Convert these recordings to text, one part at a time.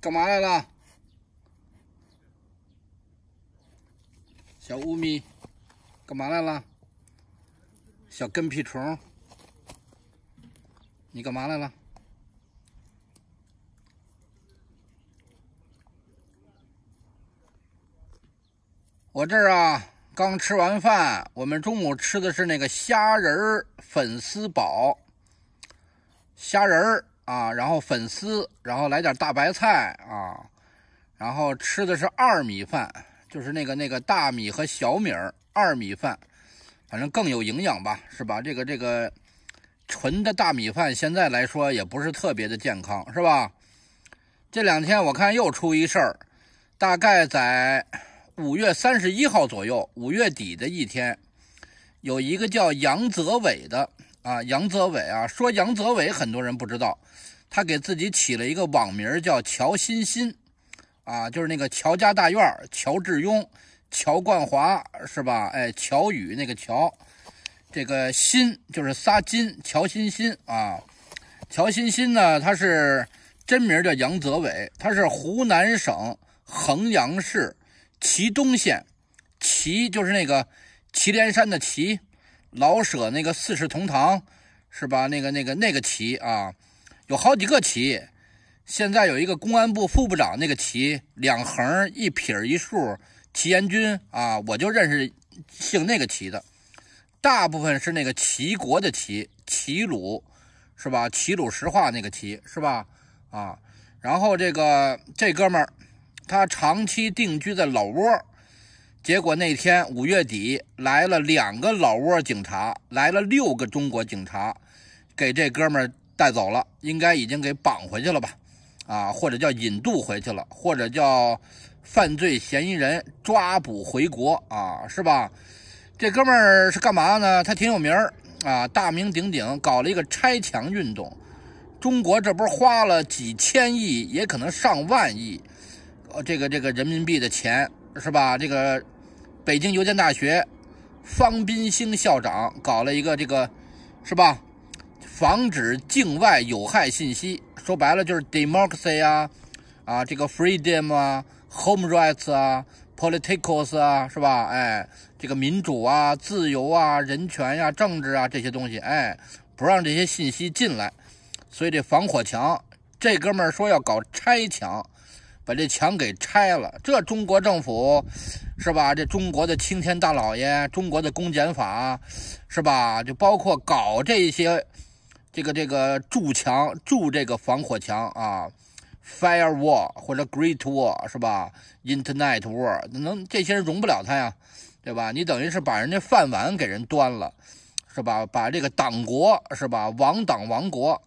干嘛来了，小乌咪？干嘛来了，小跟屁虫？你干嘛来了？我这儿啊，刚吃完饭，我们中午吃的是那个虾仁粉丝煲，虾仁啊，然后粉丝，然后来点大白菜啊，然后吃的是二米饭，就是那个那个大米和小米二米饭，反正更有营养吧，是吧？这个这个纯的大米饭现在来说也不是特别的健康，是吧？这两天我看又出一事儿，大概在五月三十一号左右，五月底的一天，有一个叫杨泽伟的。啊，杨泽伟啊，说杨泽伟，很多人不知道，他给自己起了一个网名叫乔欣欣，啊，就是那个乔家大院，乔志庸、乔冠华是吧？哎，乔宇那个乔，这个欣就是仨金，乔欣欣啊，乔欣欣呢，他是真名叫杨泽伟，他是湖南省衡阳市祁东县，祁就是那个祁连山的祁。老舍那个四世同堂，是吧？那个、那个、那个齐啊，有好几个齐。现在有一个公安部副部长那个齐，两横一撇一竖，齐延军啊，我就认识姓那个齐的。大部分是那个齐国的齐，齐鲁是吧？齐鲁石化那个齐是吧？啊，然后这个这哥们儿，他长期定居在老挝。结果那天五月底来了两个老挝警察，来了六个中国警察，给这哥们儿带走了，应该已经给绑回去了吧？啊，或者叫引渡回去了，或者叫犯罪嫌疑人抓捕回国啊，是吧？这哥们儿是干嘛呢？他挺有名儿啊，大名鼎鼎，搞了一个拆墙运动，中国这不是花了几千亿，也可能上万亿，呃，这个这个人民币的钱。是吧？这个北京邮电大学，方斌兴校长搞了一个这个，是吧？防止境外有害信息，说白了就是 democracy 啊，啊，这个 freedom 啊，home rights 啊，politics 啊，是吧？哎，这个民主啊，自由啊，人权呀，政治啊这些东西，哎，不让这些信息进来，所以这防火墙，这哥们儿说要搞拆墙。把这墙给拆了，这中国政府是吧？这中国的青天大老爷，中国的公检法是吧？就包括搞这些，这个这个筑墙、筑这个防火墙啊，firewall 或者 g r e a t wall 是吧？internet wall 能这些人容不了他呀，对吧？你等于是把人家饭碗给人端了，是吧？把这个党国是吧，亡党亡国。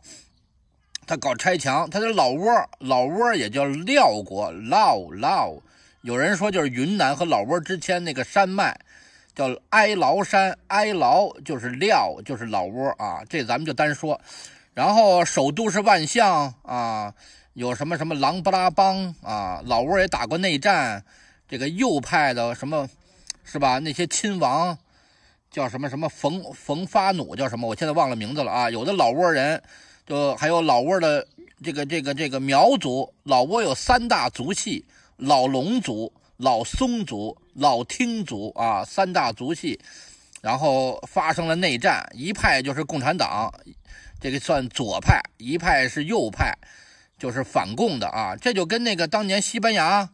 他搞拆墙，他的老挝，老挝也叫廖国老老，有人说就是云南和老挝之间那个山脉，叫哀牢山，哀牢就是廖，就是老挝啊，这咱们就单说。然后首都是万象啊，有什么什么琅勃拉邦啊，老挝也打过内战，这个右派的什么，是吧？那些亲王叫什么什么冯冯发努叫什么？我现在忘了名字了啊，有的老挝人。就还有老挝的这个这个这个苗族，老挝有三大族系：老龙族、老松族、老汀族啊，三大族系。然后发生了内战，一派就是共产党，这个算左派；一派是右派，就是反共的啊。这就跟那个当年西班牙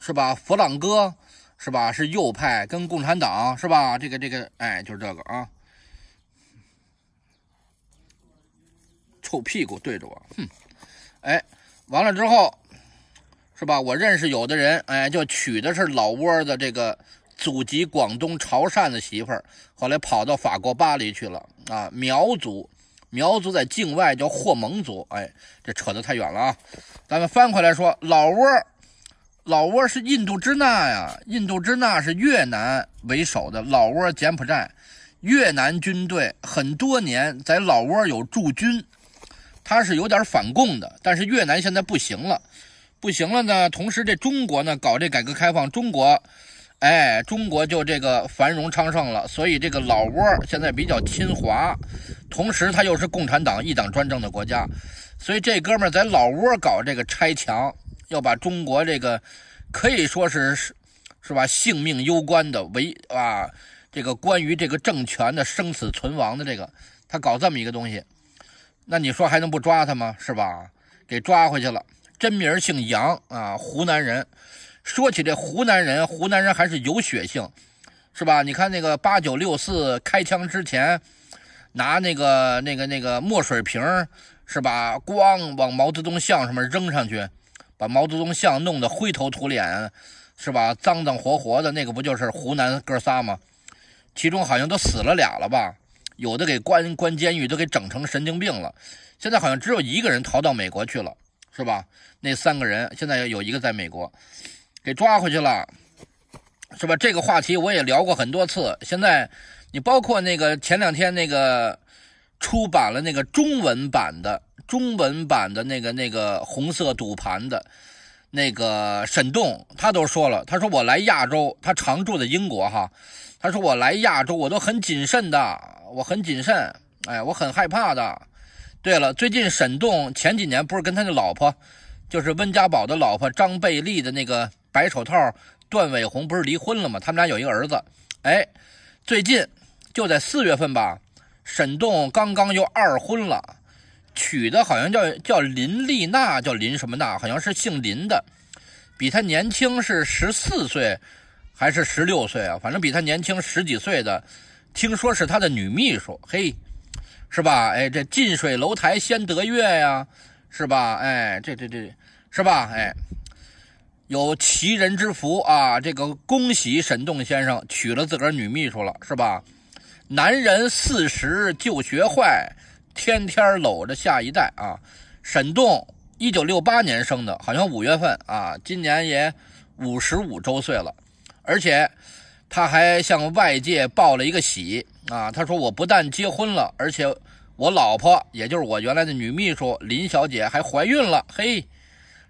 是吧，佛朗哥是吧，是右派跟共产党是吧？这个这个，哎，就是这个啊。臭屁股对着我，哼！哎，完了之后，是吧？我认识有的人，哎，就娶的是老挝的这个祖籍广东潮汕的媳妇儿，后来跑到法国巴黎去了啊。苗族，苗族在境外叫霍蒙族，哎，这扯得太远了啊。咱们翻回来说，老挝，老挝是印度支那呀，印度支那是越南为首的，老挝、柬埔寨，越南军队很多年在老挝有驻军。他是有点反共的，但是越南现在不行了，不行了呢。同时，这中国呢搞这改革开放，中国，哎，中国就这个繁荣昌盛了。所以这个老挝现在比较亲华，同时他又是共产党一党专政的国家，所以这哥们在老挝搞这个拆墙，要把中国这个可以说是是吧性命攸关的为啊这个关于这个政权的生死存亡的这个，他搞这么一个东西。那你说还能不抓他吗？是吧？给抓回去了。真名儿姓杨啊，湖南人。说起这湖南人，湖南人还是有血性，是吧？你看那个八九六四开枪之前，拿那个那个那个墨水瓶，是吧？咣往毛泽东像上面扔上去，把毛泽东像弄得灰头土脸，是吧？脏脏活活的，那个不就是湖南哥仨吗？其中好像都死了俩了吧？有的给关关监狱都给整成神经病了，现在好像只有一个人逃到美国去了，是吧？那三个人现在有一个在美国，给抓回去了，是吧？这个话题我也聊过很多次。现在你包括那个前两天那个出版了那个中文版的中文版的那个那个红色赌盘的，那个沈栋，他都说了，他说我来亚洲，他常住的英国哈。他说：“我来亚洲，我都很谨慎的，我很谨慎。哎，我很害怕的。对了，最近沈栋前几年不是跟他的老婆，就是温家宝的老婆张贝利的那个白手套段伟宏不是离婚了吗？他们俩有一个儿子。哎，最近就在四月份吧，沈栋刚刚又二婚了，娶的好像叫叫林丽娜，叫林什么娜，好像是姓林的，比他年轻是十四岁。”还是十六岁啊，反正比他年轻十几岁的，听说是他的女秘书，嘿，是吧？哎，这近水楼台先得月呀，是吧？哎，这这这，是吧？哎，有其人之福啊！这个恭喜沈栋先生娶了自个儿女秘书了，是吧？男人四十就学坏，天天搂着下一代啊！沈栋一九六八年生的，好像五月份啊，今年也五十五周岁了。而且，他还向外界报了一个喜啊！他说：“我不但结婚了，而且我老婆，也就是我原来的女秘书林小姐，还怀孕了。嘿，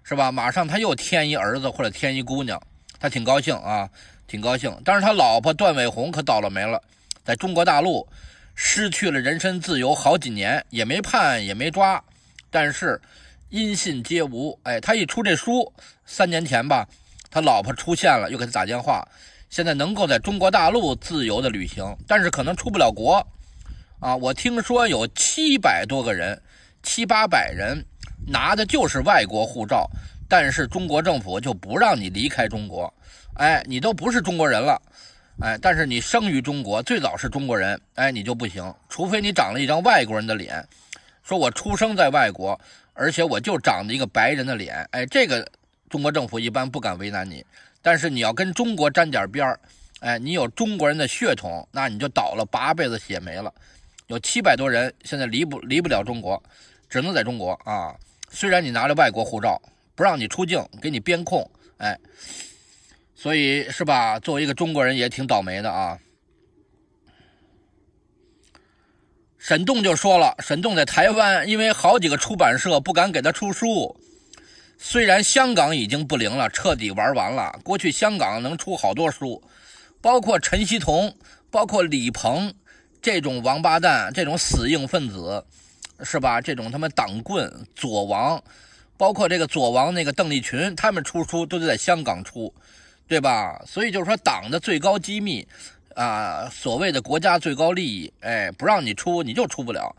是吧？马上他又添一儿子或者添一姑娘，他挺高兴啊，挺高兴。但是他老婆段伟红可倒了霉了，在中国大陆失去了人身自由好几年，也没判，也没抓，但是音信皆无。哎，他一出这书，三年前吧。”他老婆出现了，又给他打电话。现在能够在中国大陆自由的旅行，但是可能出不了国。啊，我听说有七百多个人，七八百人拿的就是外国护照，但是中国政府就不让你离开中国。哎，你都不是中国人了，哎，但是你生于中国，最早是中国人，哎，你就不行，除非你长了一张外国人的脸。说我出生在外国，而且我就长着一个白人的脸，哎，这个。中国政府一般不敢为难你，但是你要跟中国沾点边儿，哎，你有中国人的血统，那你就倒了八辈子血霉了。有七百多人现在离不离不了中国，只能在中国啊。虽然你拿着外国护照，不让你出境，给你边控，哎，所以是吧？作为一个中国人也挺倒霉的啊。沈栋就说了，沈栋在台湾，因为好几个出版社不敢给他出书。虽然香港已经不灵了，彻底玩完了。过去香港能出好多书，包括陈希同、包括李鹏这种王八蛋、这种死硬分子，是吧？这种他们党棍、左王，包括这个左王那个邓丽群，他们出书都得在香港出，对吧？所以就是说党的最高机密，啊，所谓的国家最高利益，哎，不让你出你就出不了。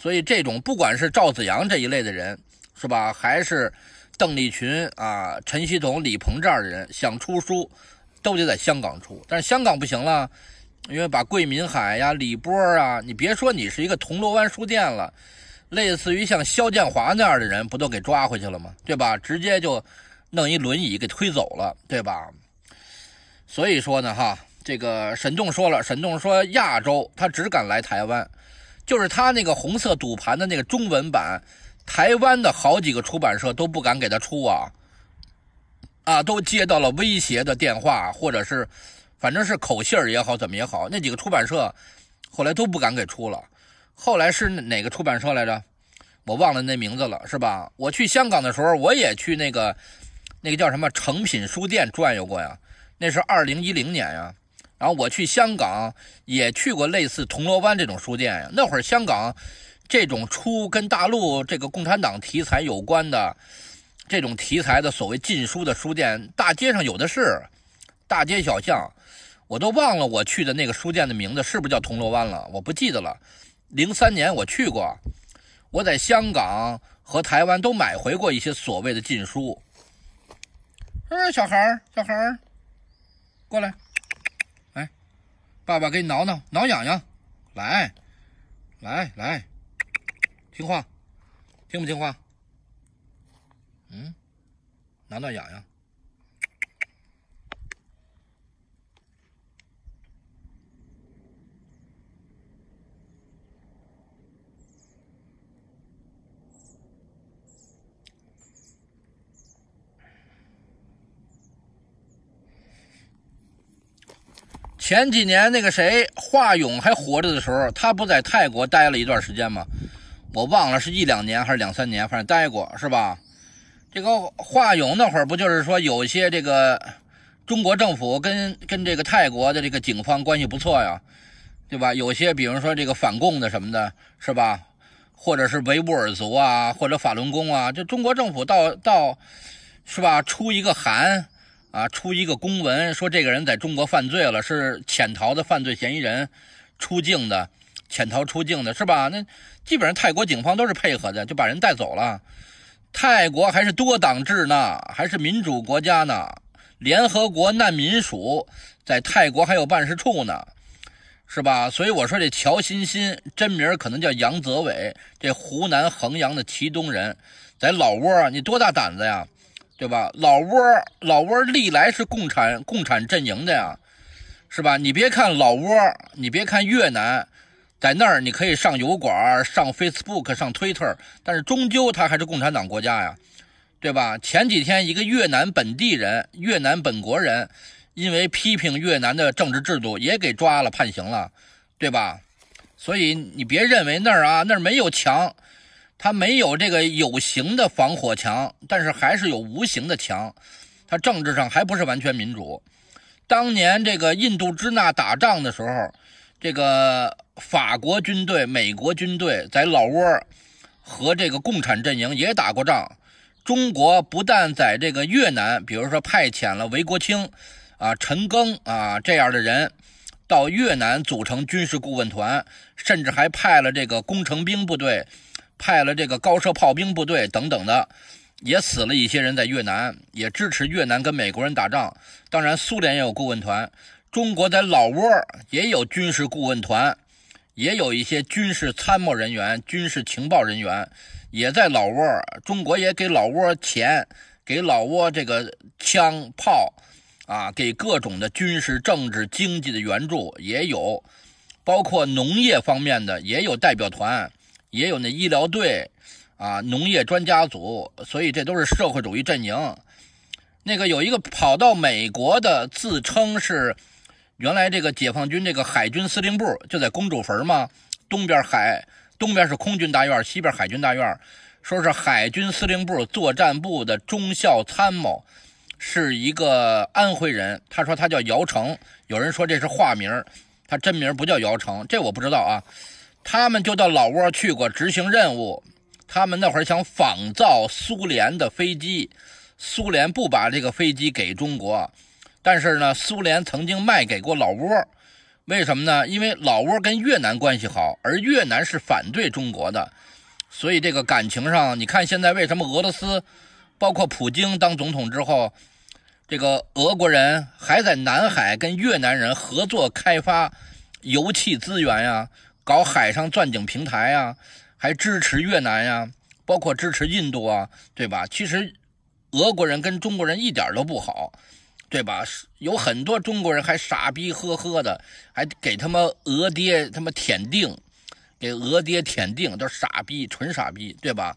所以这种不管是赵子阳这一类的人，是吧？还是邓丽群啊，陈希同、李鹏这儿的人想出书，都得在香港出。但是香港不行了，因为把桂敏海呀、李波啊，你别说你是一个铜锣湾书店了，类似于像肖建华那样的人，不都给抓回去了吗？对吧？直接就弄一轮椅给推走了，对吧？所以说呢，哈，这个沈栋说了，沈栋说亚洲他只敢来台湾，就是他那个红色赌盘的那个中文版。台湾的好几个出版社都不敢给他出啊，啊，都接到了威胁的电话，或者是，反正是口信儿也好，怎么也好，那几个出版社后来都不敢给出了。后来是哪个出版社来着？我忘了那名字了，是吧？我去香港的时候，我也去那个那个叫什么成品书店转悠过呀，那是二零一零年呀。然后我去香港也去过类似铜锣湾这种书店呀，那会儿香港。这种出跟大陆这个共产党题材有关的这种题材的所谓禁书的书店，大街上有的是，大街小巷，我都忘了我去的那个书店的名字是不是叫铜锣湾了，我不记得了。零三年我去过，我在香港和台湾都买回过一些所谓的禁书。哎，小孩儿，小孩儿，过来，来，爸爸给你挠挠，挠痒痒，来，来，来。听话，听不听话？嗯，挠挠痒痒。前几年那个谁华勇还活着的时候，他不在泰国待了一段时间吗？我忘了是一两年还是两三年，反正待过是吧？这个华勇那会儿不就是说有一些这个中国政府跟跟这个泰国的这个警方关系不错呀，对吧？有些比如说这个反共的什么的，是吧？或者是维吾尔族啊，或者法轮功啊，就中国政府到到是吧？出一个函啊，出一个公文，说这个人在中国犯罪了，是潜逃的犯罪嫌疑人出境的。潜逃出境的是吧？那基本上泰国警方都是配合的，就把人带走了。泰国还是多党制呢，还是民主国家呢？联合国难民署在泰国还有办事处呢，是吧？所以我说这乔欣欣真名可能叫杨泽伟，这湖南衡阳的祁东人，在老挝你多大胆子呀，对吧？老挝老挝历来是共产共产阵营的呀，是吧？你别看老挝，你别看越南。在那儿，你可以上油管、上 Facebook、上 Twitter，但是终究它还是共产党国家呀，对吧？前几天一个越南本地人、越南本国人，因为批评越南的政治制度，也给抓了、判刑了，对吧？所以你别认为那儿啊，那儿没有墙，它没有这个有形的防火墙，但是还是有无形的墙，它政治上还不是完全民主。当年这个印度支那打仗的时候，这个。法国军队、美国军队在老挝和这个共产阵营也打过仗。中国不但在这个越南，比如说派遣了韦国清、啊陈赓啊这样的人到越南组成军事顾问团，甚至还派了这个工程兵部队、派了这个高射炮兵部队等等的，也死了一些人在越南，也支持越南跟美国人打仗。当然，苏联也有顾问团，中国在老挝也有军事顾问团。也有一些军事参谋人员、军事情报人员，也在老挝。中国也给老挝钱，给老挝这个枪炮，啊，给各种的军事、政治、经济的援助也有，包括农业方面的也有代表团，也有那医疗队，啊，农业专家组。所以这都是社会主义阵营。那个有一个跑到美国的，自称是。原来这个解放军这个海军司令部就在公主坟嘛，东边海东边是空军大院，西边海军大院。说是海军司令部作战部的中校参谋，是一个安徽人。他说他叫姚成，有人说这是化名，他真名不叫姚成，这我不知道啊。他们就到老挝去过执行任务，他们那会儿想仿造苏联的飞机，苏联不把这个飞机给中国。但是呢，苏联曾经卖给过老挝，为什么呢？因为老挝跟越南关系好，而越南是反对中国的，所以这个感情上，你看现在为什么俄罗斯，包括普京当总统之后，这个俄国人还在南海跟越南人合作开发油气资源呀，搞海上钻井平台呀，还支持越南呀，包括支持印度啊，对吧？其实，俄国人跟中国人一点都不好。对吧？有很多中国人还傻逼呵呵的，还给他们俄爹他妈舔腚，给俄爹舔腚，都是傻逼，纯傻逼，对吧？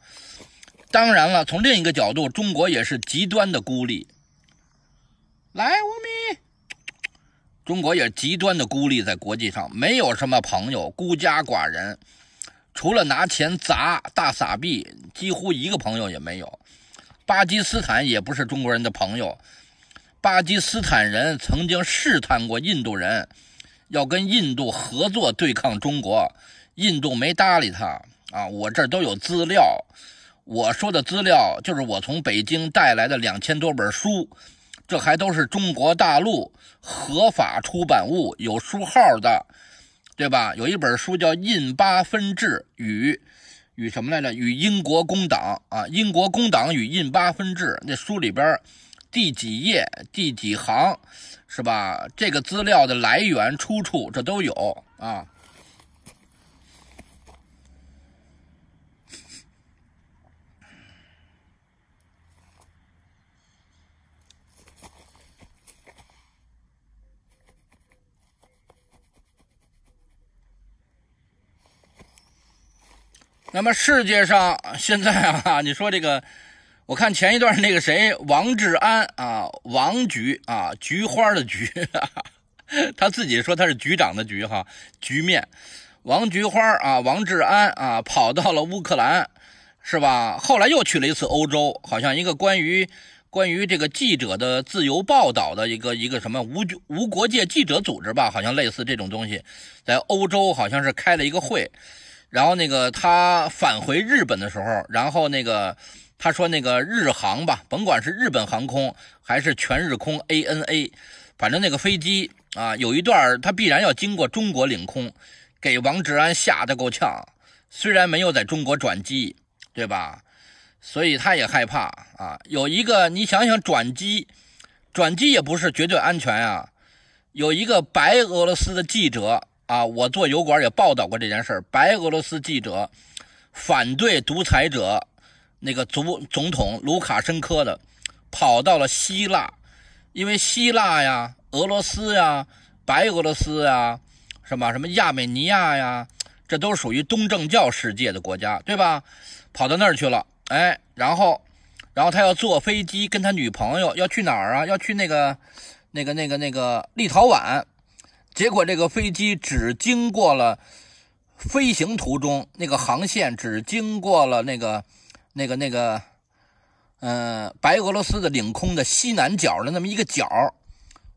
当然了，从另一个角度，中国也是极端的孤立。来，五米，中国也是极端的孤立，在国际上没有什么朋友，孤家寡人，除了拿钱砸大傻逼，几乎一个朋友也没有。巴基斯坦也不是中国人的朋友。巴基斯坦人曾经试探过印度人，要跟印度合作对抗中国，印度没搭理他啊！我这儿都有资料，我说的资料就是我从北京带来的两千多本书，这还都是中国大陆合法出版物，有书号的，对吧？有一本书叫《印巴分治与与什么来着？与英国工党啊，英国工党与印巴分治》，那书里边。第几页，第几行，是吧？这个资料的来源、出处，这都有啊。那么，世界上现在啊，你说这个？我看前一段那个谁王志安啊，王局啊，菊花的菊，他自己说他是局长的局哈，局面。王菊花啊，王志安啊，跑到了乌克兰，是吧？后来又去了一次欧洲，好像一个关于关于这个记者的自由报道的一个一个什么无无国界记者组织吧，好像类似这种东西，在欧洲好像是开了一个会，然后那个他返回日本的时候，然后那个。他说：“那个日航吧，甭管是日本航空还是全日空 （ANA），反正那个飞机啊，有一段儿它必然要经过中国领空，给王志安吓得够呛。虽然没有在中国转机，对吧？所以他也害怕啊。有一个你想想转机，转机也不是绝对安全啊。有一个白俄罗斯的记者啊，我做油管也报道过这件事白俄罗斯记者反对独裁者。”那个总总统卢卡申科的，跑到了希腊，因为希腊呀、俄罗斯呀、白俄罗斯呀，什么什么亚美尼亚呀，这都属于东正教世界的国家，对吧？跑到那儿去了，哎，然后，然后他要坐飞机跟他女朋友要去哪儿啊？要去那个，那个，那个，那个立陶宛，结果这个飞机只经过了，飞行途中那个航线只经过了那个。那个那个，嗯，白俄罗斯的领空的西南角的那么一个角，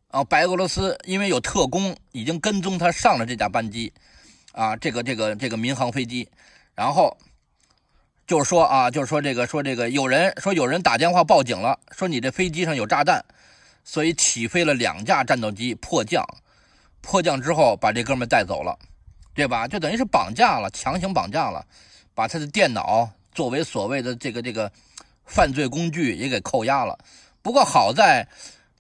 啊，白俄罗斯因为有特工已经跟踪他上了这架班机，啊，这个这个这个民航飞机，然后就是说啊，就是说这个说这个有人说有人打电话报警了，说你这飞机上有炸弹，所以起飞了两架战斗机迫降，迫降之后把这哥们带走了，对吧？就等于是绑架了，强行绑架了，把他的电脑。作为所谓的这个这个犯罪工具也给扣押了，不过好在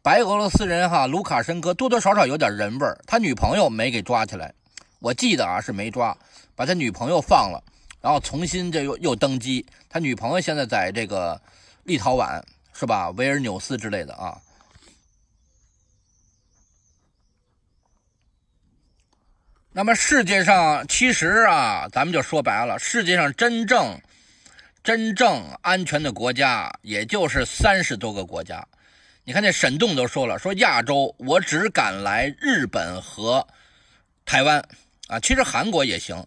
白俄罗斯人哈卢卡申科多多少少有点人味儿，他女朋友没给抓起来，我记得啊是没抓，把他女朋友放了，然后重新这又又登基，他女朋友现在在这个立陶宛是吧维尔纽斯之类的啊。那么世界上其实啊，咱们就说白了，世界上真正。真正安全的国家，也就是三十多个国家。你看，那沈栋都说了，说亚洲我只敢来日本和台湾啊。其实韩国也行。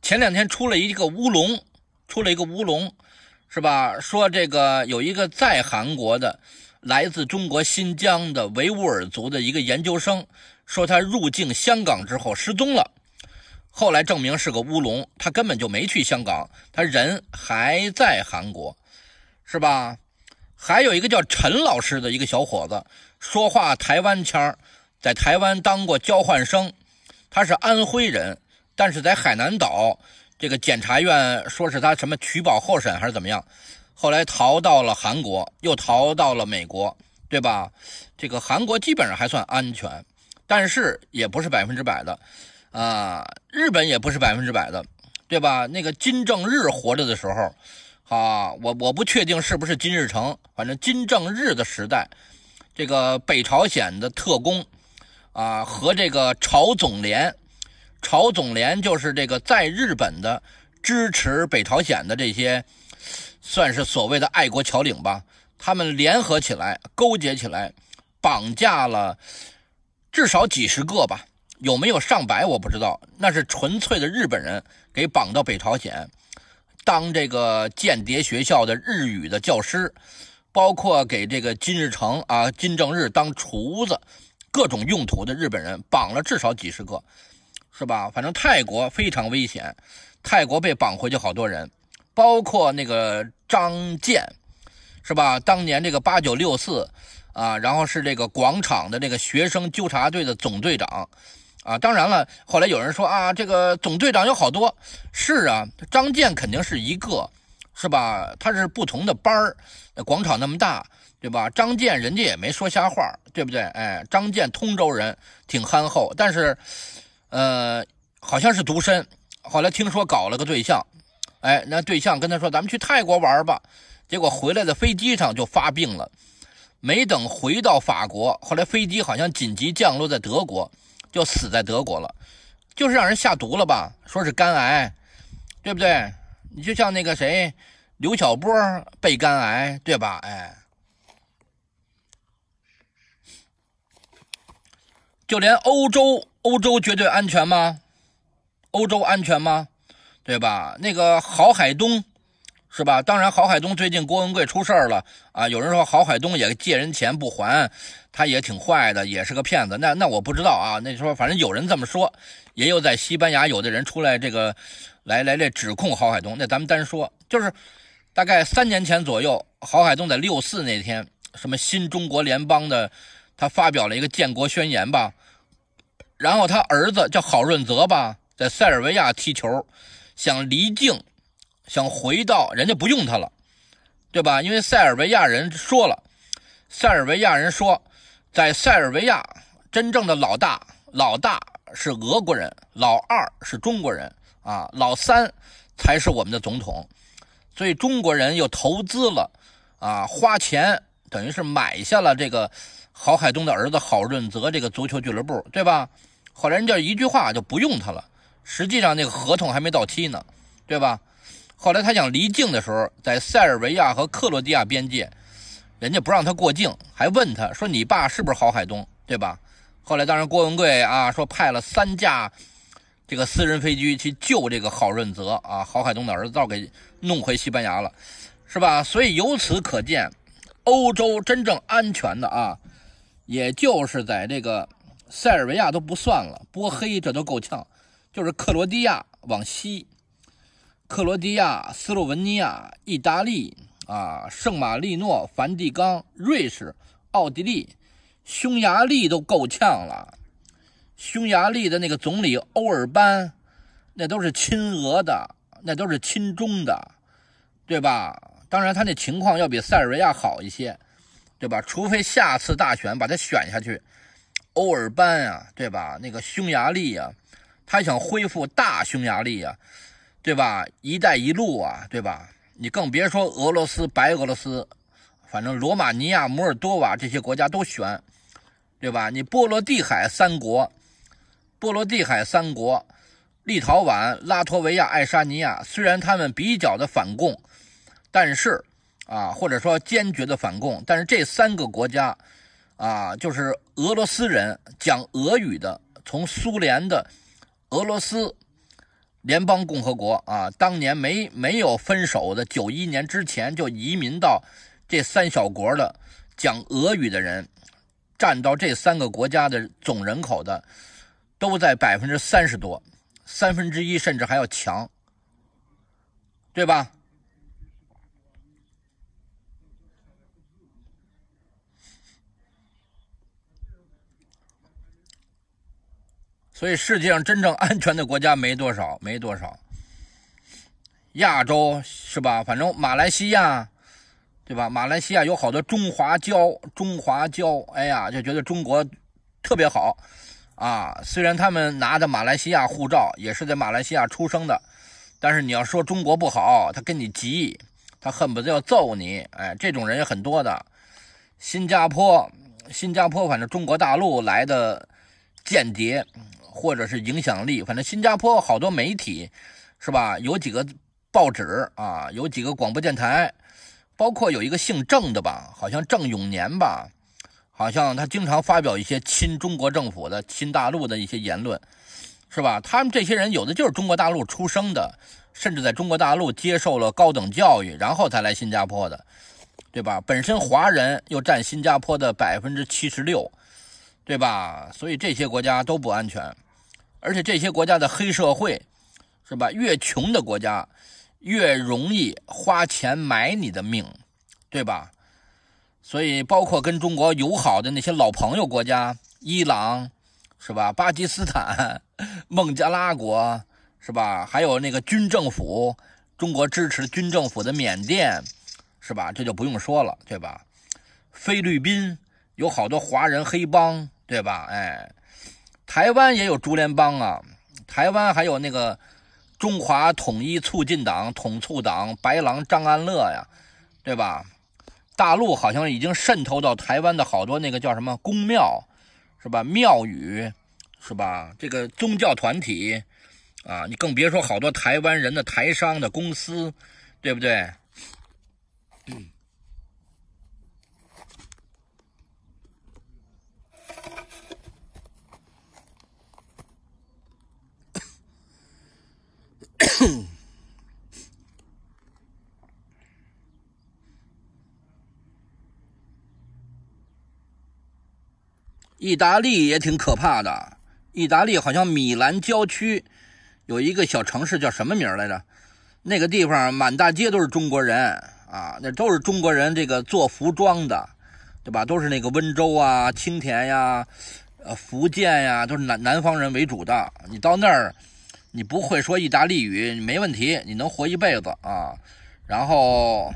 前两天出了一个乌龙，出了一个乌龙，是吧？说这个有一个在韩国的，来自中国新疆的维吾尔族的一个研究生，说他入境香港之后失踪了。后来证明是个乌龙，他根本就没去香港，他人还在韩国，是吧？还有一个叫陈老师的一个小伙子，说话台湾腔，在台湾当过交换生，他是安徽人，但是在海南岛，这个检察院说是他什么取保候审还是怎么样，后来逃到了韩国，又逃到了美国，对吧？这个韩国基本上还算安全，但是也不是百分之百的。啊，日本也不是百分之百的，对吧？那个金正日活着的时候，啊，我我不确定是不是金日成，反正金正日的时代，这个北朝鲜的特工，啊，和这个朝总联，朝总联就是这个在日本的，支持北朝鲜的这些，算是所谓的爱国侨领吧，他们联合起来，勾结起来，绑架了至少几十个吧。有没有上百我不知道，那是纯粹的日本人给绑到北朝鲜当这个间谍学校的日语的教师，包括给这个金日成啊、金正日当厨子，各种用途的日本人绑了至少几十个，是吧？反正泰国非常危险，泰国被绑回去好多人，包括那个张健，是吧？当年这个八九六四啊，然后是这个广场的这个学生纠察队的总队长。啊，当然了，后来有人说啊，这个总队长有好多是啊，张建肯定是一个，是吧？他是不同的班儿，广场那么大，对吧？张建人家也没说瞎话，对不对？哎，张建通州人，挺憨厚，但是，呃，好像是独身。后来听说搞了个对象，哎，那对象跟他说咱们去泰国玩吧，结果回来的飞机上就发病了，没等回到法国，后来飞机好像紧急降落在德国。就死在德国了，就是让人下毒了吧？说是肝癌，对不对？你就像那个谁，刘晓波被肝癌，对吧？哎，就连欧洲，欧洲绝对安全吗？欧洲安全吗？对吧？那个郝海东，是吧？当然，郝海东最近郭文贵出事儿了啊，有人说郝海东也借人钱不还。他也挺坏的，也是个骗子。那那我不知道啊。那时候反正有人这么说，也有在西班牙有的人出来这个，来来这指控郝海东。那咱们单说，就是大概三年前左右，郝海东在六四那天，什么新中国联邦的，他发表了一个建国宣言吧。然后他儿子叫郝润泽吧，在塞尔维亚踢球，想离境，想回到人家不用他了，对吧？因为塞尔维亚人说了，塞尔维亚人说。在塞尔维亚，真正的老大老大是俄国人，老二是中国人啊，老三才是我们的总统。所以中国人又投资了，啊，花钱等于是买下了这个郝海东的儿子郝润泽这个足球俱乐部，对吧？后来人家一句话就不用他了，实际上那个合同还没到期呢，对吧？后来他想离境的时候，在塞尔维亚和克罗地亚边界。人家不让他过境，还问他说：“你爸是不是郝海东，对吧？”后来当然郭文贵啊说派了三架这个私人飞机去救这个郝润泽啊，郝海东的儿子，倒给弄回西班牙了，是吧？所以由此可见，欧洲真正安全的啊，也就是在这个塞尔维亚都不算了，波黑这都够呛，就是克罗地亚往西，克罗地亚、斯洛文尼亚、意大利。啊，圣马力诺、梵蒂冈、瑞士、奥地利、匈牙利都够呛了。匈牙利的那个总理欧尔班，那都是亲俄的，那都是亲中的，对吧？当然，他那情况要比塞尔维亚好一些，对吧？除非下次大选把他选下去，欧尔班呀，对吧？那个匈牙利呀，他想恢复大匈牙利呀，对吧？一带一路啊，对吧？你更别说俄罗斯、白俄罗斯，反正罗马尼亚、摩尔多瓦这些国家都悬，对吧？你波罗的海三国，波罗的海三国，立陶宛、拉脱维亚、爱沙尼亚，虽然他们比较的反共，但是，啊，或者说坚决的反共，但是这三个国家，啊，就是俄罗斯人讲俄语的，从苏联的俄罗斯。联邦共和国啊，当年没没有分手的，九一年之前就移民到这三小国的讲俄语的人，占到这三个国家的总人口的，都在百分之三十多，三分之一甚至还要强，对吧？所以世界上真正安全的国家没多少，没多少。亚洲是吧？反正马来西亚，对吧？马来西亚有好多中华胶，中华胶。哎呀，就觉得中国特别好啊。虽然他们拿着马来西亚护照，也是在马来西亚出生的，但是你要说中国不好，他跟你急，他恨不得要揍你。哎，这种人也很多的。新加坡，新加坡，反正中国大陆来的间谍。或者是影响力，反正新加坡好多媒体，是吧？有几个报纸啊，有几个广播电台，包括有一个姓郑的吧，好像郑永年吧，好像他经常发表一些亲中国政府的、亲大陆的一些言论，是吧？他们这些人有的就是中国大陆出生的，甚至在中国大陆接受了高等教育，然后才来新加坡的，对吧？本身华人又占新加坡的百分之七十六，对吧？所以这些国家都不安全。而且这些国家的黑社会，是吧？越穷的国家，越容易花钱买你的命，对吧？所以，包括跟中国友好的那些老朋友国家，伊朗，是吧？巴基斯坦、孟加拉国，是吧？还有那个军政府，中国支持军政府的缅甸，是吧？这就不用说了，对吧？菲律宾有好多华人黑帮，对吧？哎。台湾也有竹联帮啊，台湾还有那个中华统一促进党统促党白狼张安乐呀，对吧？大陆好像已经渗透到台湾的好多那个叫什么宫庙，是吧？庙宇，是吧？这个宗教团体啊，你更别说好多台湾人的台商的公司，对不对？嗯。意大利也挺可怕的。意大利好像米兰郊区有一个小城市，叫什么名来着？那个地方满大街都是中国人啊，那都是中国人，这个做服装的，对吧？都是那个温州啊、青田呀、呃福建呀，都是南南方人为主的。你到那儿。你不会说意大利语，没问题，你能活一辈子啊，然后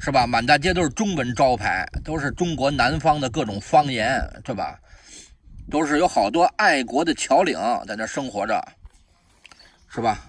是吧？满大街都是中文招牌，都是中国南方的各种方言，对吧？都是有好多爱国的侨领在那生活着，是吧？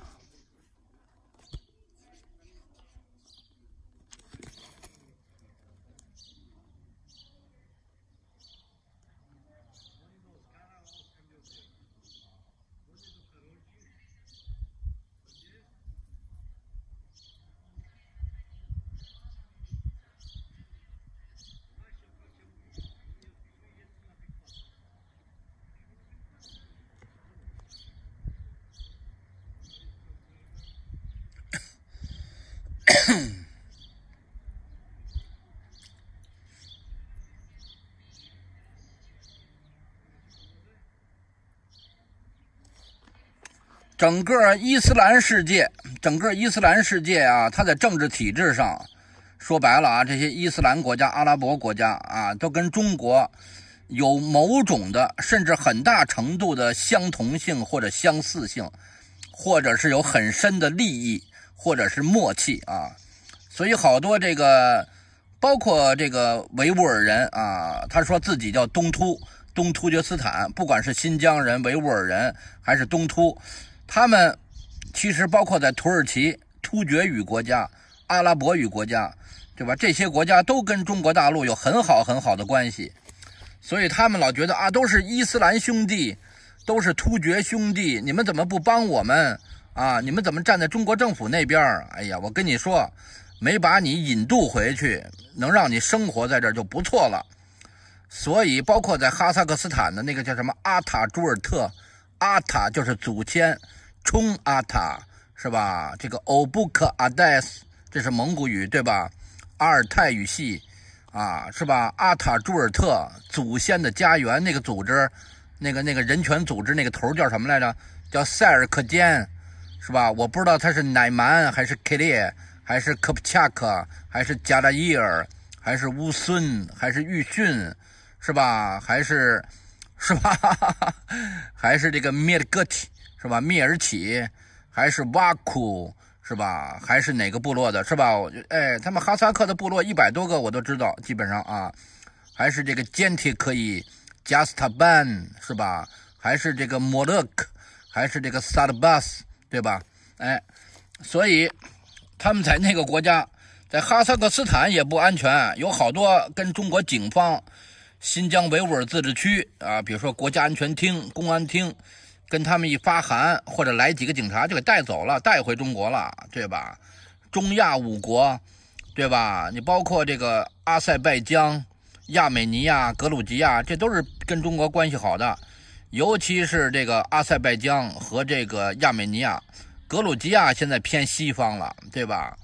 整个伊斯兰世界，整个伊斯兰世界啊，它在政治体制上，说白了啊，这些伊斯兰国家、阿拉伯国家啊，都跟中国有某种的，甚至很大程度的相同性或者相似性，或者是有很深的利益。或者是默契啊，所以好多这个，包括这个维吾尔人啊，他说自己叫东突，东突厥斯坦。不管是新疆人、维吾尔人还是东突，他们其实包括在土耳其、突厥语国家、阿拉伯语国家，对吧？这些国家都跟中国大陆有很好很好的关系，所以他们老觉得啊，都是伊斯兰兄弟，都是突厥兄弟，你们怎么不帮我们？啊！你们怎么站在中国政府那边？哎呀，我跟你说，没把你引渡回去，能让你生活在这儿就不错了。所以，包括在哈萨克斯坦的那个叫什么阿塔朱尔特，阿塔就是祖先，冲阿塔是吧？这个欧布克阿戴斯，这是蒙古语对吧？阿尔泰语系啊，是吧？阿塔朱尔特祖先的家园那个组织，那个那个人权组织那个头叫什么来着？叫塞尔克坚。是吧？我不知道他是奶蛮还是克烈，还是克普恰克，还是加拉伊尔，还是乌孙，还是玉逊，是吧？还是是吧？还是这个灭尔戈提，是吧？灭尔起，还是瓦库，是吧？还是哪个部落的，是吧？我觉哎，他们哈萨克的部落一百多个，我都知道，基本上啊，还是这个坚体可以，加斯塔班是吧？还是这个莫勒克，还是这个萨德巴斯。对吧？哎，所以他们在那个国家，在哈萨克斯坦也不安全，有好多跟中国警方、新疆维吾尔自治区啊，比如说国家安全厅、公安厅，跟他们一发函或者来几个警察就给带走了，带回中国了，对吧？中亚五国，对吧？你包括这个阿塞拜疆、亚美尼亚、格鲁吉亚，这都是跟中国关系好的。尤其是这个阿塞拜疆和这个亚美尼亚、格鲁吉亚现在偏西方了，对吧？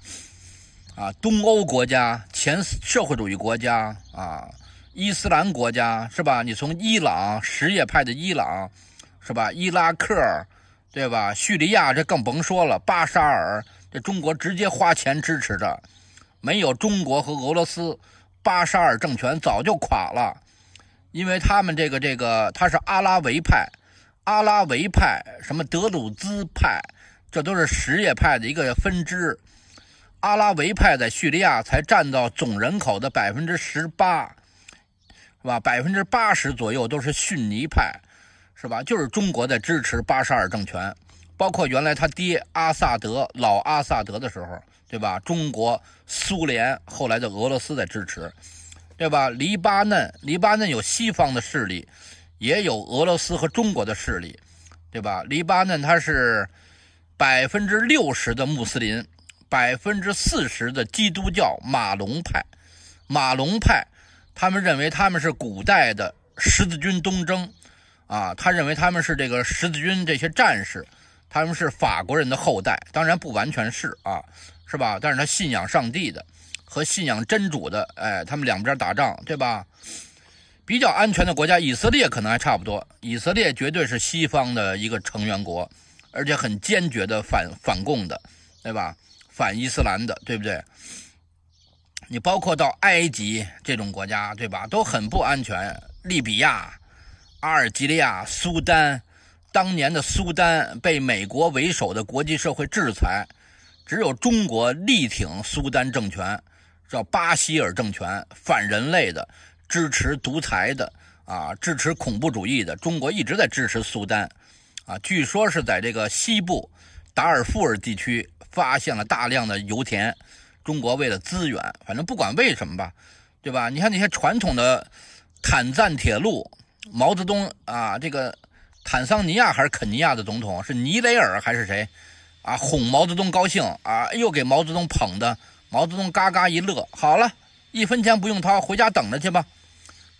啊，东欧国家、前社会主义国家啊，伊斯兰国家是吧？你从伊朗什叶派的伊朗是吧？伊拉克，对吧？叙利亚这更甭说了，巴沙尔这中国直接花钱支持着，没有中国和俄罗斯，巴沙尔政权早就垮了。因为他们这个这个他是阿拉维派，阿拉维派什么德鲁兹派，这都是什叶派的一个分支。阿拉维派在叙利亚才占到总人口的百分之十八，是吧？百分之八十左右都是逊尼派，是吧？就是中国在支持巴沙尔政权，包括原来他爹阿萨德老阿萨德的时候，对吧？中国、苏联后来的俄罗斯在支持。对吧？黎巴嫩，黎巴嫩有西方的势力，也有俄罗斯和中国的势力，对吧？黎巴嫩它是百分之六十的穆斯林，百分之四十的基督教马龙派。马龙派他们认为他们是古代的十字军东征，啊，他认为他们是这个十字军这些战士，他们是法国人的后代，当然不完全是啊，是吧？但是他信仰上帝的。和信仰真主的，哎，他们两边打仗，对吧？比较安全的国家，以色列可能还差不多。以色列绝对是西方的一个成员国，而且很坚决的反反共的，对吧？反伊斯兰的，对不对？你包括到埃及这种国家，对吧？都很不安全。利比亚、阿尔及利亚、苏丹，当年的苏丹被美国为首的国际社会制裁，只有中国力挺苏丹政权。叫巴希尔政权，反人类的，支持独裁的，啊，支持恐怖主义的。中国一直在支持苏丹，啊，据说是在这个西部达尔富尔地区发现了大量的油田。中国为了资源，反正不管为什么吧，对吧？你看那些传统的坦赞铁路，毛泽东啊，这个坦桑尼亚还是肯尼亚的总统是尼雷尔还是谁？啊，哄毛泽东高兴啊，又给毛泽东捧的。毛泽东嘎嘎一乐，好了，一分钱不用掏，回家等着去吧。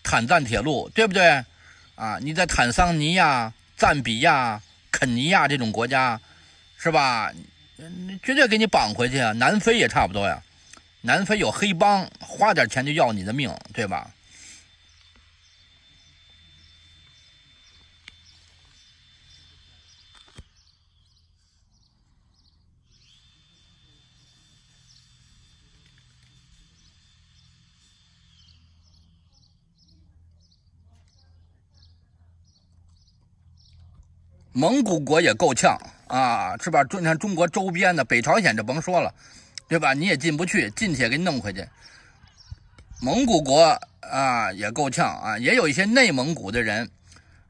坦赞铁路，对不对啊？你在坦桑尼亚、赞比亚、肯尼亚这种国家，是吧？绝对给你绑回去啊！南非也差不多呀，南非有黑帮，花点钱就要你的命，对吧？蒙古国也够呛啊，是吧？你看中国周边的北朝鲜就甭说了，对吧？你也进不去，进去也给弄回去。蒙古国啊也够呛啊，也有一些内蒙古的人，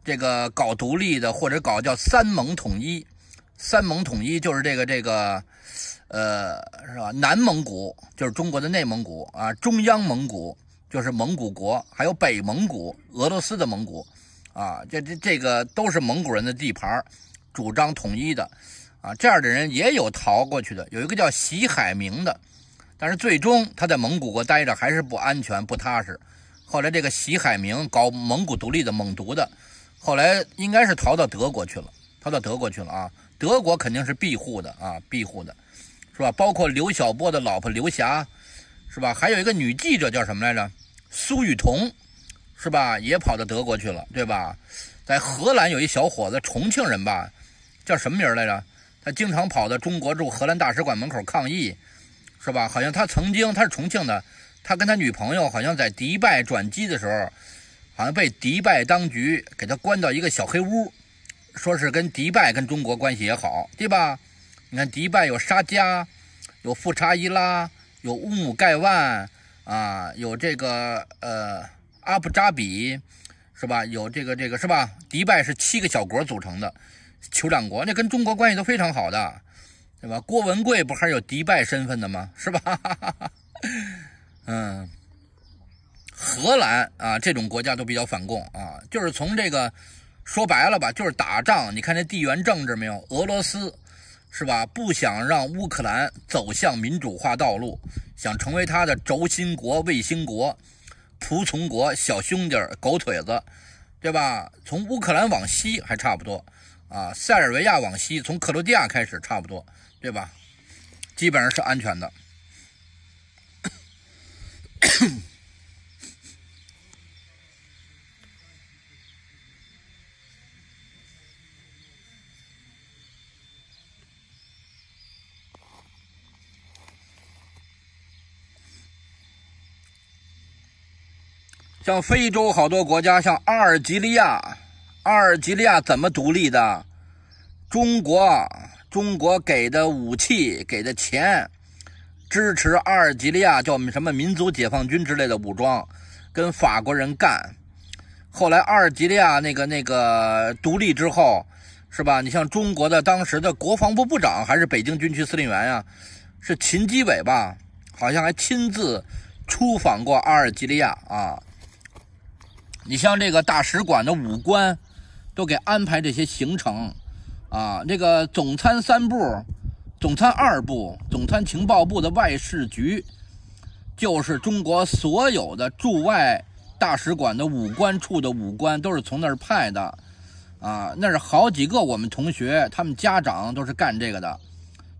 这个搞独立的或者搞叫“三盟统一”，“三盟统一”就是这个这个，呃，是吧？南蒙古就是中国的内蒙古啊，中央蒙古就是蒙古国，还有北蒙古，俄罗斯的蒙古。啊，这这这个都是蒙古人的地盘儿，主张统一的，啊，这样的人也有逃过去的，有一个叫席海明的，但是最终他在蒙古国待着还是不安全不踏实，后来这个席海明搞蒙古独立的蒙独的，后来应该是逃到德国去了，逃到德国去了啊，德国肯定是庇护的啊，庇护的，是吧？包括刘晓波的老婆刘霞，是吧？还有一个女记者叫什么来着？苏雨桐。是吧？也跑到德国去了，对吧？在荷兰有一小伙子，重庆人吧，叫什么名来着？他经常跑到中国驻荷兰大使馆门口抗议，是吧？好像他曾经他是重庆的，他跟他女朋友好像在迪拜转机的时候，好像被迪拜当局给他关到一个小黑屋，说是跟迪拜跟中国关系也好，对吧？你看迪拜有沙加，有富查伊拉，有乌姆盖万，啊，有这个呃。阿布扎比是吧？有这个这个是吧？迪拜是七个小国组成的酋长国，那跟中国关系都非常好的，对吧？郭文贵不还有迪拜身份的吗？是吧？嗯，荷兰啊，这种国家都比较反共啊，就是从这个说白了吧，就是打仗。你看这地缘政治没有？俄罗斯是吧？不想让乌克兰走向民主化道路，想成为他的轴心国卫星国。仆从国小兄弟狗腿子，对吧？从乌克兰往西还差不多啊，塞尔维亚往西，从克罗地亚开始差不多，对吧？基本上是安全的。像非洲好多国家，像阿尔及利亚，阿尔及利亚怎么独立的？中国，中国给的武器，给的钱，支持阿尔及利亚叫什么民族解放军之类的武装，跟法国人干。后来阿尔及利亚那个那个独立之后，是吧？你像中国的当时的国防部部长还是北京军区司令员呀，是秦基伟吧？好像还亲自出访过阿尔及利亚啊。你像这个大使馆的武官，都给安排这些行程，啊，这个总参三部、总参二部、总参情报部的外事局，就是中国所有的驻外大使馆的武官处的武官都是从那儿派的，啊，那是好几个我们同学，他们家长都是干这个的，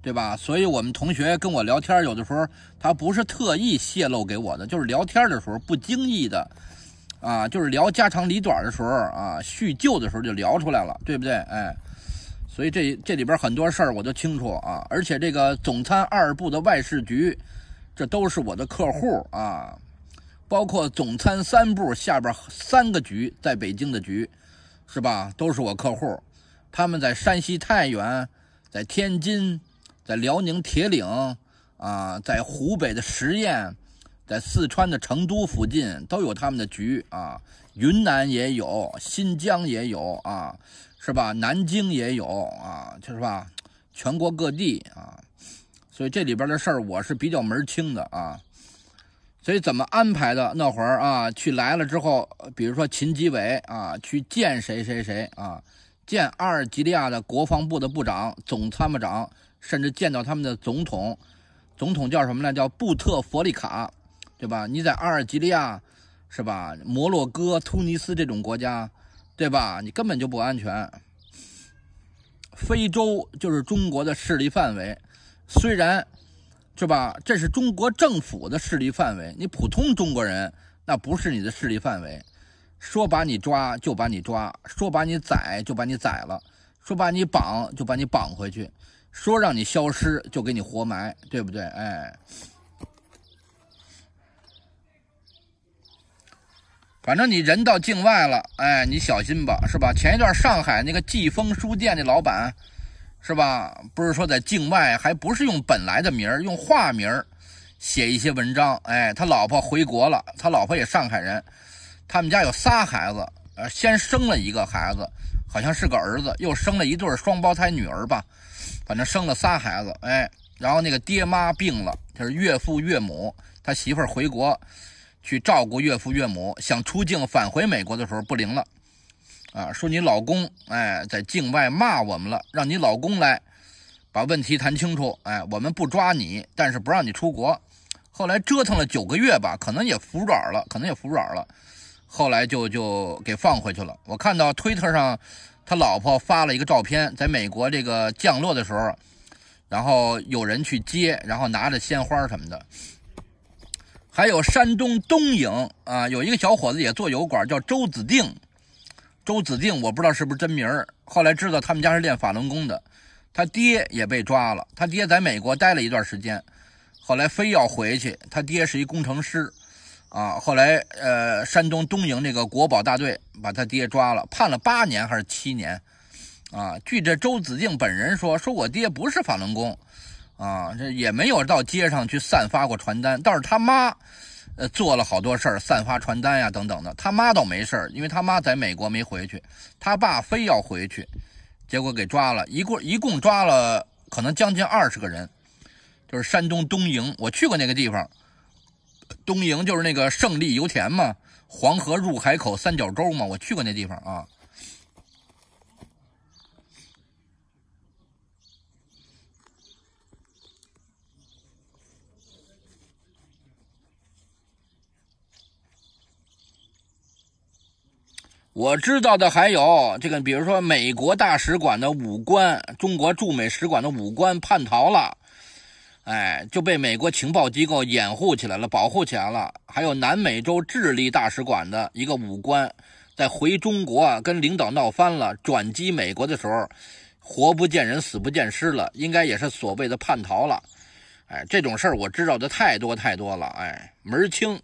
对吧？所以我们同学跟我聊天，有的时候他不是特意泄露给我的，就是聊天的时候不经意的。啊，就是聊家长里短的时候啊，叙旧的时候就聊出来了，对不对？哎，所以这这里边很多事儿我都清楚啊，而且这个总参二部的外事局，这都是我的客户啊，包括总参三部下边三个局在北京的局，是吧？都是我客户，他们在山西太原，在天津，在辽宁铁岭啊，在湖北的十堰。在四川的成都附近都有他们的局啊，云南也有，新疆也有啊，是吧？南京也有啊，就是吧，全国各地啊，所以这里边的事儿我是比较门清的啊。所以怎么安排的那会儿啊，去来了之后，比如说秦基伟啊，去见谁谁谁啊，见阿尔及利亚的国防部的部长、总参谋长，甚至见到他们的总统，总统叫什么呢？叫布特弗利卡。对吧？你在阿尔及利亚，是吧？摩洛哥、突尼斯这种国家，对吧？你根本就不安全。非洲就是中国的势力范围，虽然是吧？这是中国政府的势力范围，你普通中国人那不是你的势力范围。说把你抓就把你抓，说把你宰就把你宰了，说把你绑就把你绑回去，说让你消失就给你活埋，对不对？哎。反正你人到境外了，哎，你小心吧，是吧？前一段上海那个季风书店的老板，是吧？不是说在境外，还不是用本来的名儿，用化名儿写一些文章。哎，他老婆回国了，他老婆也上海人，他们家有仨孩子，呃，先生了一个孩子，好像是个儿子，又生了一对双胞胎女儿吧，反正生了仨孩子。哎，然后那个爹妈病了，就是岳父岳母，他媳妇儿回国。去照顾岳父岳母，想出境返回美国的时候不灵了，啊，说你老公哎在境外骂我们了，让你老公来把问题谈清楚，哎，我们不抓你，但是不让你出国。后来折腾了九个月吧，可能也服软了，可能也服软了，后来就就给放回去了。我看到推特上他老婆发了一个照片，在美国这个降落的时候，然后有人去接，然后拿着鲜花什么的。还有山东东营啊，有一个小伙子也做油管，叫周子定。周子定，我不知道是不是真名儿。后来知道他们家是练法轮功的，他爹也被抓了。他爹在美国待了一段时间，后来非要回去。他爹是一工程师，啊，后来呃，山东东营那个国宝大队把他爹抓了，判了八年还是七年。啊，据这周子定本人说，说我爹不是法轮功。啊，这也没有到街上去散发过传单，但是他妈，呃，做了好多事儿，散发传单呀，等等的。他妈倒没事儿，因为他妈在美国没回去，他爸非要回去，结果给抓了，一共一共抓了可能将近二十个人，就是山东东营，我去过那个地方，东营就是那个胜利油田嘛，黄河入海口三角洲嘛，我去过那地方啊。我知道的还有这个，比如说美国大使馆的武官，中国驻美使馆的武官叛逃了，哎，就被美国情报机构掩护起来了，保护起来了。还有南美洲智利大使馆的一个武官，在回中国跟领导闹翻了，转机美国的时候，活不见人，死不见尸了，应该也是所谓的叛逃了。哎，这种事儿我知道的太多太多了，哎，门儿清。